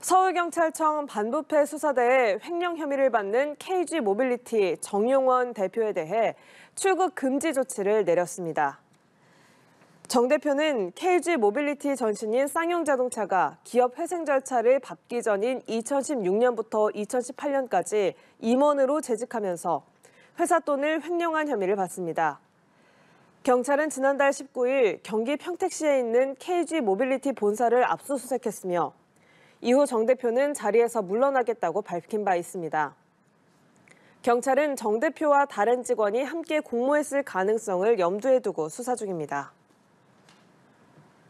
서울경찰청 반부패 수사대에 횡령 혐의를 받는 KG 모빌리티 정용원 대표에 대해 출국 금지 조치를 내렸습니다. 정 대표는 KG 모빌리티 전신인 쌍용자동차가 기업 회생 절차를 밟기 전인 2016년부터 2018년까지 임원으로 재직하면서 회사 돈을 횡령한 혐의를 받습니다. 경찰은 지난달 19일 경기 평택시에 있는 KG 모빌리티 본사를 압수수색했으며 이후 정 대표는 자리에서 물러나겠다고 밝힌 바 있습니다. 경찰은 정 대표와 다른 직원이 함께 공모했을 가능성을 염두에 두고 수사 중입니다.